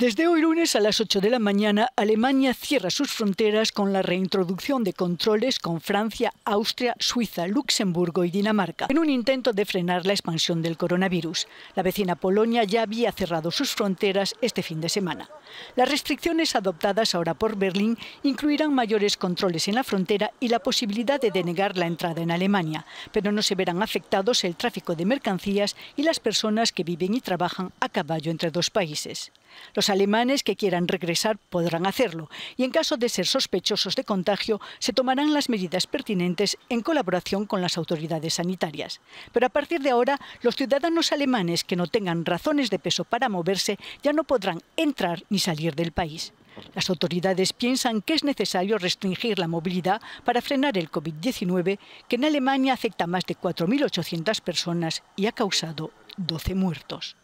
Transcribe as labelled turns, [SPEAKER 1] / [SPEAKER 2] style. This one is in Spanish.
[SPEAKER 1] Desde hoy lunes a las 8 de la mañana, Alemania cierra sus fronteras con la reintroducción de controles con Francia, Austria, Suiza, Luxemburgo y Dinamarca, en un intento de frenar la expansión del coronavirus. La vecina Polonia ya había cerrado sus fronteras este fin de semana. Las restricciones adoptadas ahora por Berlín incluirán mayores controles en la frontera y la posibilidad de denegar la entrada en Alemania, pero no se verán afectados el tráfico de mercancías y las personas que viven y trabajan a caballo entre dos países. Los alemanes que quieran regresar podrán hacerlo y en caso de ser sospechosos de contagio se tomarán las medidas pertinentes en colaboración con las autoridades sanitarias. Pero a partir de ahora, los ciudadanos alemanes que no tengan razones de peso para moverse ya no podrán entrar ni salir del país. Las autoridades piensan que es necesario restringir la movilidad para frenar el COVID-19, que en Alemania afecta a más de 4.800 personas y ha causado 12 muertos.